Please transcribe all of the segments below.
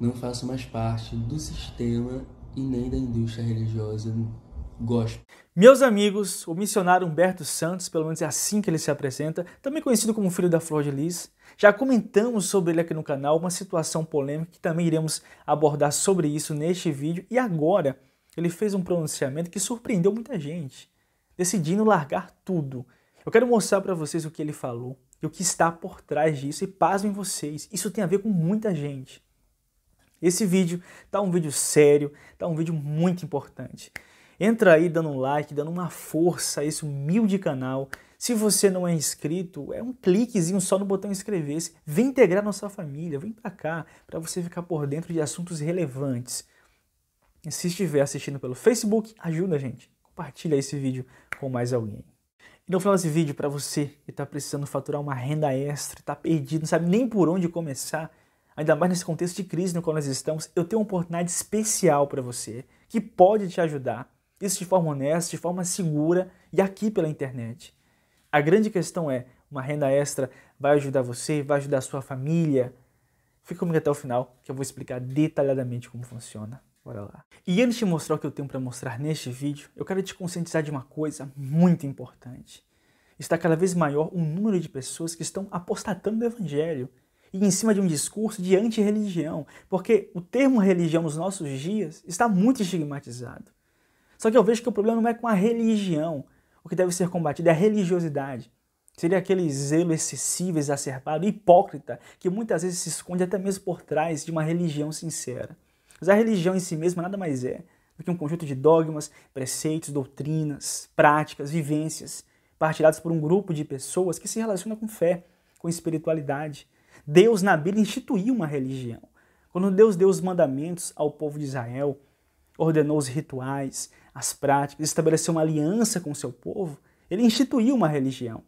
não faço mais parte do sistema e nem da indústria religiosa gospel. Meus amigos, o missionário Humberto Santos, pelo menos é assim que ele se apresenta, também conhecido como Filho da Flor de Lis, já comentamos sobre ele aqui no canal, uma situação polêmica que também iremos abordar sobre isso neste vídeo. E agora, ele fez um pronunciamento que surpreendeu muita gente, decidindo largar tudo. Eu quero mostrar para vocês o que ele falou e o que está por trás disso, e pasmem vocês, isso tem a ver com muita gente. Esse vídeo tá um vídeo sério, tá um vídeo muito importante. Entra aí dando um like, dando uma força a esse humilde canal. Se você não é inscrito, é um cliquezinho só no botão inscrever-se. Vem integrar nossa família, vem pra cá, para você ficar por dentro de assuntos relevantes. E se estiver assistindo pelo Facebook, ajuda a gente. Compartilha esse vídeo com mais alguém. E no final desse vídeo, para você que está precisando faturar uma renda extra, está perdido, não sabe nem por onde começar, ainda mais nesse contexto de crise no qual nós estamos, eu tenho uma oportunidade especial para você que pode te ajudar, isso de forma honesta, de forma segura e aqui pela internet. A grande questão é: uma renda extra vai ajudar você, vai ajudar a sua família? Fica comigo até o final que eu vou explicar detalhadamente como funciona. Bora lá. E antes de mostrar o que eu tenho para mostrar neste vídeo, eu quero te conscientizar de uma coisa muito importante. Está cada vez maior o número de pessoas que estão apostatando do evangelho e em cima de um discurso de antirreligião, porque o termo religião nos nossos dias está muito estigmatizado. Só que eu vejo que o problema não é com a religião. O que deve ser combatido é a religiosidade. Seria aquele zelo excessivo, exacerbado, hipócrita, que muitas vezes se esconde até mesmo por trás de uma religião sincera. Mas a religião em si mesma nada mais é do que um conjunto de dogmas, preceitos, doutrinas, práticas, vivências, partilhados por um grupo de pessoas que se relaciona com fé, com espiritualidade, Deus na Bíblia instituiu uma religião. Quando Deus deu os mandamentos ao povo de Israel, ordenou os rituais, as práticas, estabeleceu uma aliança com o seu povo, ele instituiu uma religião.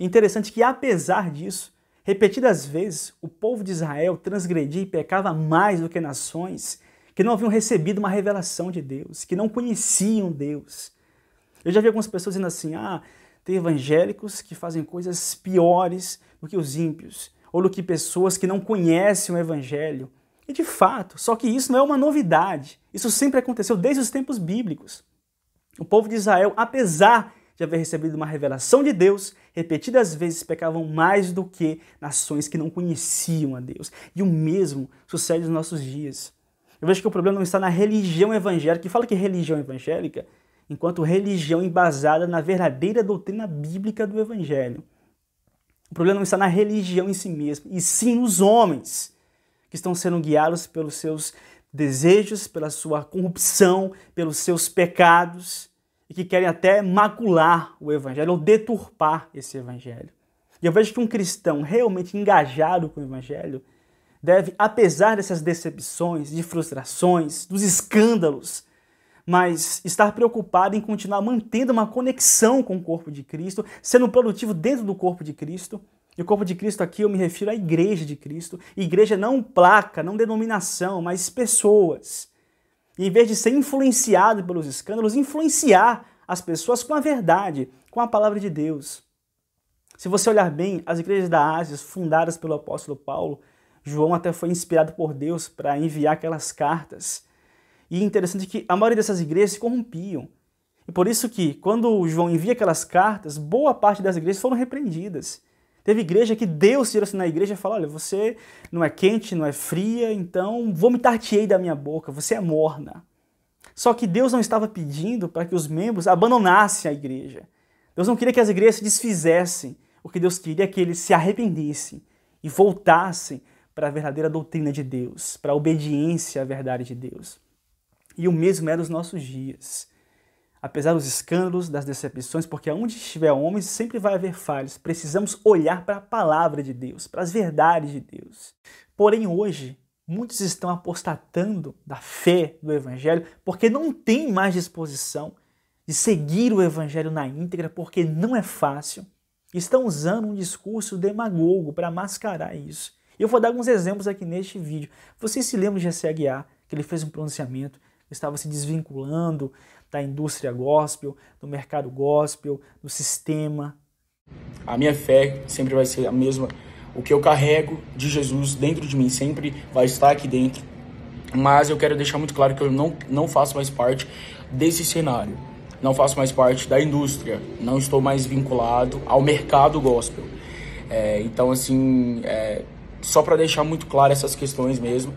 Interessante que, apesar disso, repetidas vezes o povo de Israel transgredia e pecava mais do que nações que não haviam recebido uma revelação de Deus, que não conheciam Deus. Eu já vi algumas pessoas dizendo assim: ah, tem evangélicos que fazem coisas piores do que os ímpios ou do que pessoas que não conhecem o Evangelho. E de fato, só que isso não é uma novidade. Isso sempre aconteceu desde os tempos bíblicos. O povo de Israel, apesar de haver recebido uma revelação de Deus, repetidas vezes pecavam mais do que nações que não conheciam a Deus. E o mesmo sucede nos nossos dias. Eu vejo que o problema não está na religião evangélica, que fala que religião evangélica, enquanto religião embasada na verdadeira doutrina bíblica do Evangelho. O problema não está na religião em si mesmo, e sim nos homens que estão sendo guiados pelos seus desejos, pela sua corrupção, pelos seus pecados e que querem até macular o evangelho ou deturpar esse evangelho. E eu vejo que um cristão realmente engajado com o evangelho deve, apesar dessas decepções, de frustrações, dos escândalos, mas estar preocupado em continuar mantendo uma conexão com o corpo de Cristo, sendo produtivo dentro do corpo de Cristo. E o corpo de Cristo aqui eu me refiro à igreja de Cristo. Igreja não placa, não denominação, mas pessoas. E em vez de ser influenciado pelos escândalos, influenciar as pessoas com a verdade, com a palavra de Deus. Se você olhar bem, as igrejas da Ásia, fundadas pelo apóstolo Paulo, João até foi inspirado por Deus para enviar aquelas cartas. E é interessante que a maioria dessas igrejas se corrompiam. E por isso que, quando João envia aquelas cartas, boa parte das igrejas foram repreendidas. Teve igreja que Deus tirou-se assim na igreja e falou: olha, você não é quente, não é fria, então vomitar-te-ei da minha boca, você é morna. Só que Deus não estava pedindo para que os membros abandonassem a igreja. Deus não queria que as igrejas se desfizessem. O que Deus queria é que eles se arrependessem e voltassem para a verdadeira doutrina de Deus, para a obediência à verdade de Deus. E o mesmo era é os nossos dias. Apesar dos escândalos, das decepções, porque onde estiver homem, sempre vai haver falhas. Precisamos olhar para a palavra de Deus, para as verdades de Deus. Porém, hoje, muitos estão apostatando da fé do Evangelho porque não têm mais disposição de seguir o Evangelho na íntegra, porque não é fácil. Estão usando um discurso demagogo para mascarar isso. Eu vou dar alguns exemplos aqui neste vídeo. Vocês se lembram de Jesse Aguiar, que ele fez um pronunciamento estava se desvinculando da indústria gospel, do mercado gospel, do sistema. A minha fé sempre vai ser a mesma. O que eu carrego de Jesus dentro de mim sempre vai estar aqui dentro. Mas eu quero deixar muito claro que eu não, não faço mais parte desse cenário. Não faço mais parte da indústria. Não estou mais vinculado ao mercado gospel. É, então, assim, é, só para deixar muito claro essas questões mesmo,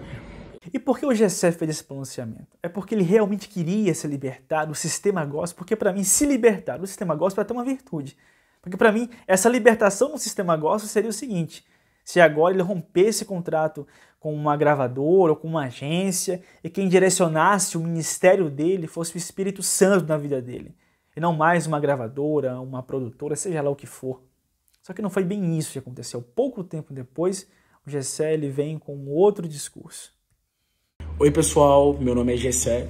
e por que o Gessé fez esse pronunciamento? É porque ele realmente queria se libertar do sistema gospel, porque para mim se libertar do sistema gospel é até uma virtude. Porque para mim essa libertação do sistema gospel seria o seguinte, se agora ele rompesse contrato com uma gravadora ou com uma agência e quem direcionasse o ministério dele fosse o Espírito Santo na vida dele, e não mais uma gravadora, uma produtora, seja lá o que for. Só que não foi bem isso que aconteceu. Pouco tempo depois, o Gessé ele vem com outro discurso. Oi, pessoal, meu nome é Gessé,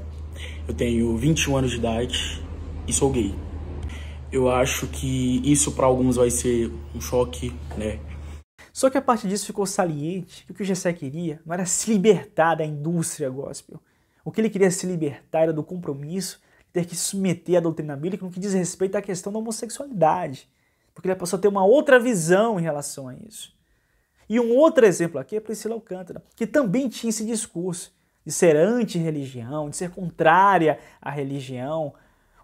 eu tenho 21 anos de idade e sou gay. Eu acho que isso para alguns vai ser um choque, né? Só que a parte disso ficou saliente que o que o Gessé queria não era se libertar da indústria gospel. O que ele queria se libertar era do compromisso de ter que submeter à doutrina bíblica no que diz respeito à questão da homossexualidade. Porque ele passou a ter uma outra visão em relação a isso. E um outro exemplo aqui é Priscila Alcântara, que também tinha esse discurso de ser anti-religião, de ser contrária à religião.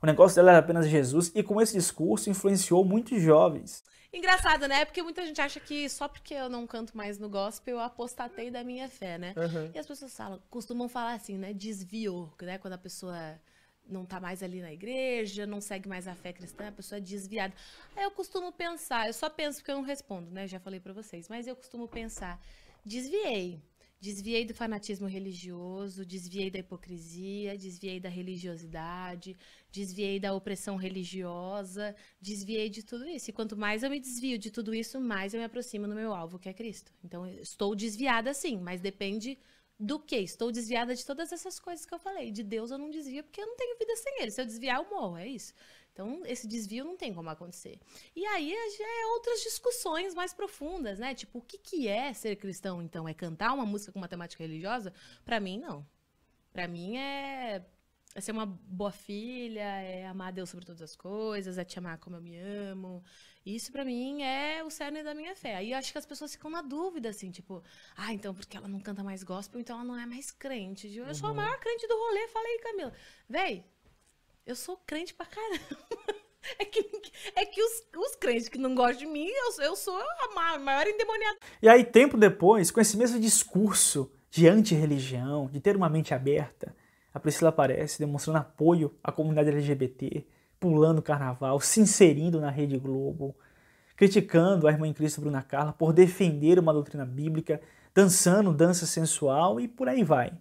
O negócio dela era apenas Jesus e com esse discurso influenciou muitos jovens. Engraçado, né? Porque muita gente acha que só porque eu não canto mais no gospel, eu apostatei da minha fé, né? Uhum. E as pessoas falam, costumam falar assim, né? Desviou, né? Quando a pessoa não tá mais ali na igreja, não segue mais a fé cristã, a pessoa é desviada. Aí eu costumo pensar, eu só penso porque eu não respondo, né? Já falei para vocês, mas eu costumo pensar, desviei. Desviei do fanatismo religioso, desviei da hipocrisia, desviei da religiosidade, desviei da opressão religiosa, desviei de tudo isso. E quanto mais eu me desvio de tudo isso, mais eu me aproximo do meu alvo, que é Cristo. Então, estou desviada sim, mas depende do que? Estou desviada de todas essas coisas que eu falei. De Deus eu não desvio, porque eu não tenho vida sem Ele. Se eu desviar, eu morro, é isso. Então, esse desvio não tem como acontecer. E aí é, já é outras discussões mais profundas, né? Tipo, o que, que é ser cristão, então? É cantar uma música com matemática religiosa? Para mim, não. Para mim é é ser uma boa filha, é amar Deus sobre todas as coisas, é te amar como eu me amo. Isso para mim é o cerne da minha fé. Aí acho que as pessoas ficam na dúvida, assim, tipo, ah, então porque ela não canta mais gospel, então ela não é mais crente. Eu uhum. sou a uhum. maior crente do rolê, falei, Camila. Véi, eu sou crente pra caramba. É que, é que os, os crentes que não gostam de mim, eu, eu sou a maior endemoniada. E aí, tempo depois, com esse mesmo discurso de anti-religião, de ter uma mente aberta, a Priscila aparece demonstrando apoio à comunidade LGBT, pulando o carnaval, se inserindo na Rede Globo, criticando a irmã em Cristo Bruna Carla por defender uma doutrina bíblica, dançando dança sensual e por aí vai.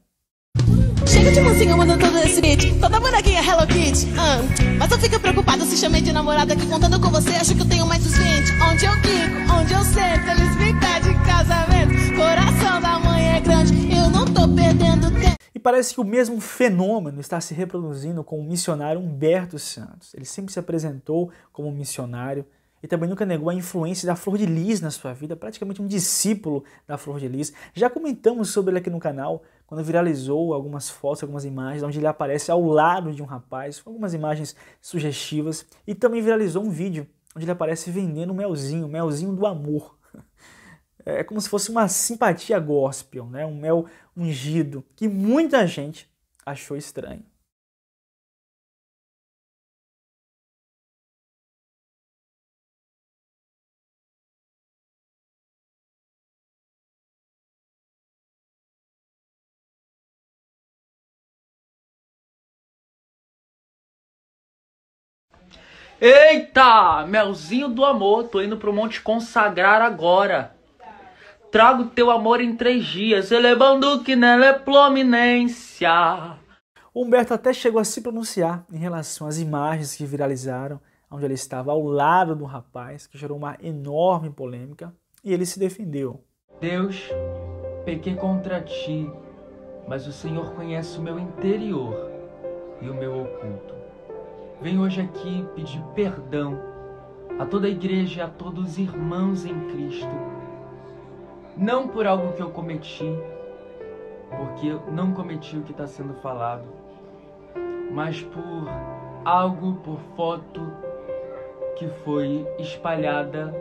Chega de mocinho mandando todo esse beat. Toda bonequinha é Hello Kitty. Hum. mas eu fico preocupado se chamei de namorada. Que contando com você, acho que eu tenho mais dos 20. Onde eu fico, onde eu sento, eles me pedem casamento. Coração da mãe é grande, eu não tô perdendo tempo. E parece que o mesmo fenômeno está se reproduzindo com o missionário Humberto Santos. Ele sempre se apresentou como missionário e também nunca negou a influência da Flor de Lis na sua vida, praticamente um discípulo da Flor de Lis. Já comentamos sobre ele aqui no canal, quando viralizou algumas fotos, algumas imagens, onde ele aparece ao lado de um rapaz, algumas imagens sugestivas, e também viralizou um vídeo onde ele aparece vendendo melzinho, melzinho do amor. É como se fosse uma simpatia gospel, né? um mel ungido, que muita gente achou estranho. Eita, melzinho do amor, tô indo pro monte consagrar agora. Trago teu amor em três dias, elevando que nela é, né, é prominência. Humberto até chegou a se pronunciar em relação às imagens que viralizaram, onde ele estava ao lado do rapaz, que gerou uma enorme polêmica, e ele se defendeu. Deus, pequei contra ti, mas o Senhor conhece o meu interior e o meu oculto. Venho hoje aqui pedir perdão a toda a igreja e a todos os irmãos em Cristo, não por algo que eu cometi, porque eu não cometi o que está sendo falado, mas por algo, por foto que foi espalhada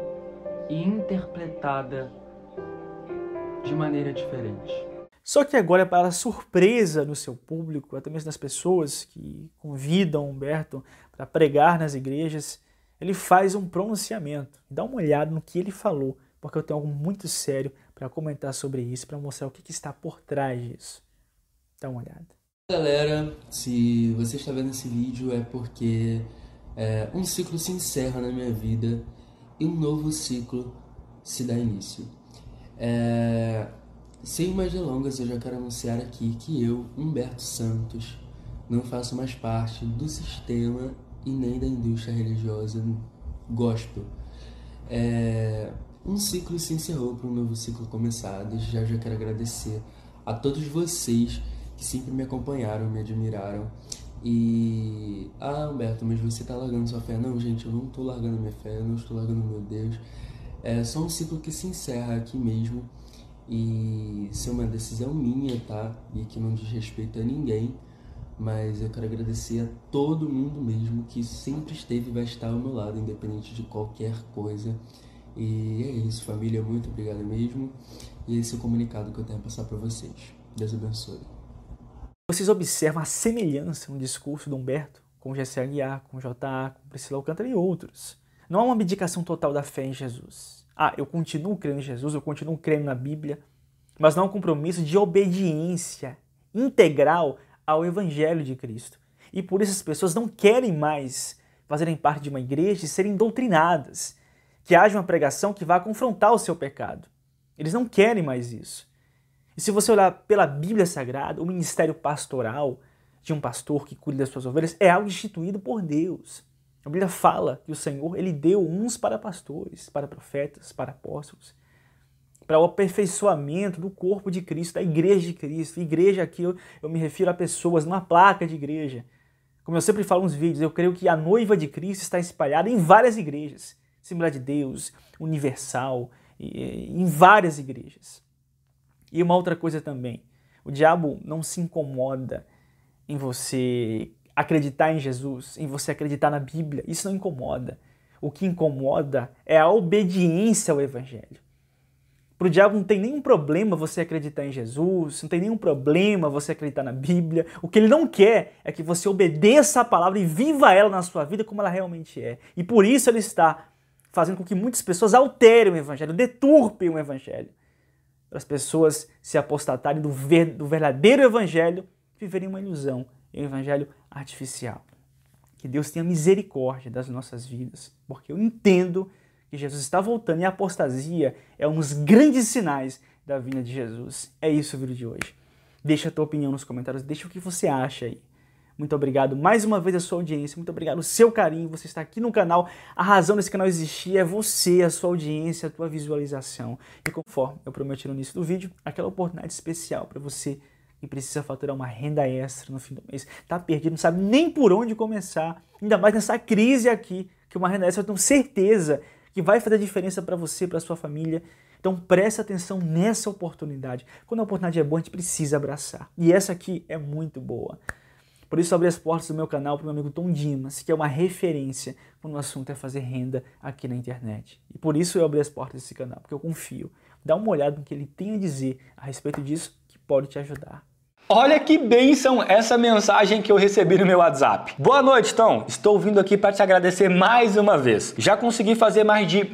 e interpretada de maneira diferente. Só que agora, para surpresa do seu público, até mesmo das pessoas que convidam Humberto para pregar nas igrejas, ele faz um pronunciamento. Dá uma olhada no que ele falou, porque eu tenho algo muito sério para comentar sobre isso, para mostrar o que, que, está por trás disso. Dá uma olhada. Galera, se você está vendo esse vídeo é porque é, um ciclo se encerra na minha vida e um novo ciclo se dá início. É, sem mais delongas, eu já quero anunciar aqui que eu, Humberto Santos, não faço mais parte do sistema e nem da indústria religiosa gospel. É... Um ciclo se encerrou para um novo ciclo começado. Já já quero agradecer a todos vocês que sempre me acompanharam, me admiraram. E. Ah, Humberto, mas você tá largando sua fé? Não, gente, eu não estou largando minha fé, eu não estou largando meu Deus. É só um ciclo que se encerra aqui mesmo e isso é uma decisão minha, tá? E que não diz respeito a ninguém, mas eu quero agradecer a todo mundo mesmo que sempre esteve e vai estar ao meu lado, independente de qualquer coisa. E é isso, família, muito obrigado mesmo. E esse é o comunicado que eu tenho a passar para vocês. Deus abençoe. Vocês observam a semelhança no discurso do Humberto com Gessé Aguiar, com J.A., com Priscila Alcântara e outros. Não há uma abdicação total da fé em Jesus ah, eu continuo crendo em Jesus, eu continuo crendo na Bíblia, mas não um compromisso de obediência integral ao Evangelho de Cristo. E por isso as pessoas não querem mais fazerem parte de uma igreja e serem doutrinadas, que haja uma pregação que vá confrontar o seu pecado. Eles não querem mais isso. E se você olhar pela Bíblia Sagrada, o ministério pastoral de um pastor que cuida das suas ovelhas é algo instituído por Deus. A Bíblia fala que o Senhor ele deu uns para pastores, para profetas, para apóstolos, para o aperfeiçoamento do corpo de Cristo, da igreja de Cristo. Igreja aqui eu, eu me refiro a pessoas, numa placa de igreja. Como eu sempre falo nos vídeos, eu creio que a noiva de Cristo está espalhada em várias igrejas. Assembleia de Deus, universal, em várias igrejas. E uma outra coisa também, o diabo não se incomoda em você acreditar em Jesus, em você acreditar na Bíblia, isso não incomoda. O que incomoda é a obediência ao Evangelho. Para o diabo não tem nenhum problema você acreditar em Jesus, não tem nenhum problema você acreditar na Bíblia. O que ele não quer é que você obedeça a palavra e viva ela na sua vida como ela realmente é. E por isso ele está fazendo com que muitas pessoas alterem o Evangelho, deturpem o Evangelho. Para as pessoas se apostatarem do, verdadeiro Evangelho, viverem uma ilusão. E o Evangelho artificial. Que Deus tenha misericórdia das nossas vidas, porque eu entendo que Jesus está voltando e a apostasia é um dos grandes sinais da vinda de Jesus. É isso o vídeo de hoje. Deixa a tua opinião nos comentários, deixa o que você acha aí. Muito obrigado mais uma vez a sua audiência, muito obrigado o seu carinho, você está aqui no canal. A razão desse canal existir é você, a sua audiência, a tua visualização. E conforme eu prometi no início do vídeo, aquela oportunidade especial para você e precisa faturar uma renda extra no fim do mês, está perdido, não sabe nem por onde começar, ainda mais nessa crise aqui, que uma renda extra eu tenho certeza que vai fazer diferença para você, para sua família. Então preste atenção nessa oportunidade. Quando a oportunidade é boa, a gente precisa abraçar. E essa aqui é muito boa. Por isso abri as portas do meu canal para o meu amigo Tom Dimas, que é uma referência quando o assunto é fazer renda aqui na internet. E por isso eu abri as portas desse canal, porque eu confio. Dá uma olhada no que ele tem a dizer a respeito disso pode te ajudar. Olha que bênção essa mensagem que eu recebi no meu WhatsApp. Boa noite, Tom. Estou vindo aqui para te agradecer mais uma vez. Já consegui fazer mais de R$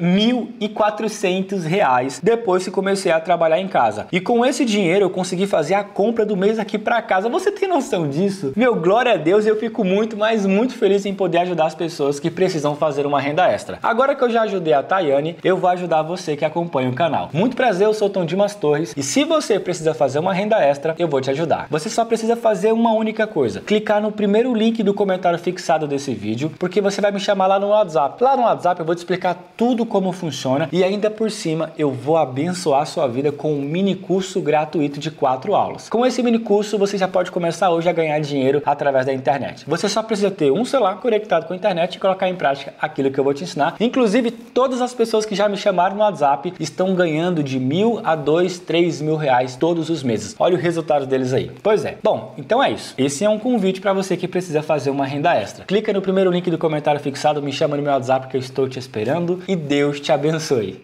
1.400 reais depois que comecei a trabalhar em casa. E com esse dinheiro eu consegui fazer a compra do mês aqui para casa. Você tem noção disso? Meu, glória a Deus, eu fico muito, mas muito feliz em poder ajudar as pessoas que precisam fazer uma renda extra. Agora que eu já ajudei a Tayane, eu vou ajudar você que acompanha o canal. Muito prazer, eu sou Tom Dimas Torres e se você precisa fazer uma renda extra, eu vou te ajudar. Você só precisa fazer uma única coisa: clicar no primeiro link do comentário fixado desse vídeo, porque você vai me chamar lá no WhatsApp. Lá no WhatsApp eu vou te explicar tudo como funciona e ainda por cima eu vou abençoar sua vida com um mini curso gratuito de quatro aulas. Com esse mini curso você já pode começar hoje a ganhar dinheiro através da internet. Você só precisa ter um celular conectado com a internet e colocar em prática aquilo que eu vou te ensinar. Inclusive, todas as pessoas que já me chamaram no WhatsApp estão ganhando de mil a dois, três mil reais todos os meses. Olha o resultado deles aí. Pois é. Bom, então é isso. Esse é um convite para você que precisa fazer uma renda extra. Clica no primeiro link do comentário fixado, me chama no meu WhatsApp que eu estou te esperando e Deus te abençoe.